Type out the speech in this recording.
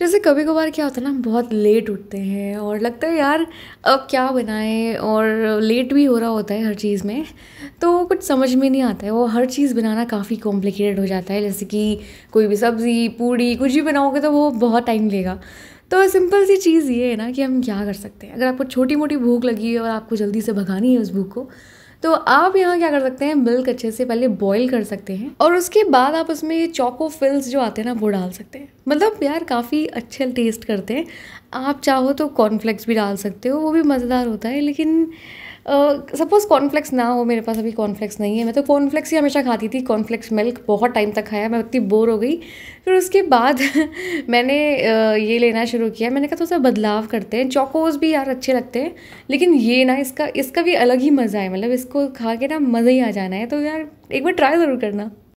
जैसे कभी कभार क्या होता है ना हम बहुत लेट उठते हैं और लगता है यार अब क्या बनाएं और लेट भी हो रहा होता है हर चीज़ में तो कुछ समझ में नहीं आता है वो हर चीज़ बनाना काफ़ी कॉम्प्लिकेटेड हो जाता है जैसे कि कोई भी सब्ज़ी पूड़ी कुछ भी बनाओगे तो वो बहुत टाइम लेगा तो सिंपल सी चीज़ ये है ना कि हम क्या कर सकते हैं अगर आपको छोटी मोटी भूख लगी है और आपको जल्दी से भगानी है उस भूख को तो आप यहाँ क्या कर सकते हैं मिल्क अच्छे से पहले बॉईल कर सकते हैं और उसके बाद आप उसमें ये चॉको फिल्स जो आते हैं ना वो डाल सकते हैं मतलब यार काफ़ी अच्छे टेस्ट करते हैं आप चाहो तो कॉर्नफ्लेक्स भी डाल सकते हो वो भी मज़ेदार होता है लेकिन सपोज़ uh, कॉर्नफ्लेक्स ना हो मेरे पास अभी कॉर्नफ्लेक्स नहीं है मैं तो कॉर्नफ्लेक्स ही हमेशा खाती थी कॉर्नफ्लेक्स मिल्क बहुत टाइम तक खाया मैं उतनी बोर हो गई फिर उसके बाद मैंने uh, ये लेना शुरू किया मैंने कहा थोड़ा सा बदलाव करते हैं चौकोज भी यार अच्छे लगते हैं लेकिन ये ना इसका इसका भी अलग ही मज़ा है मतलब इसको खा के ना मज़ा ही आ जाना है तो यार एक बार ट्राई ज़रूर करना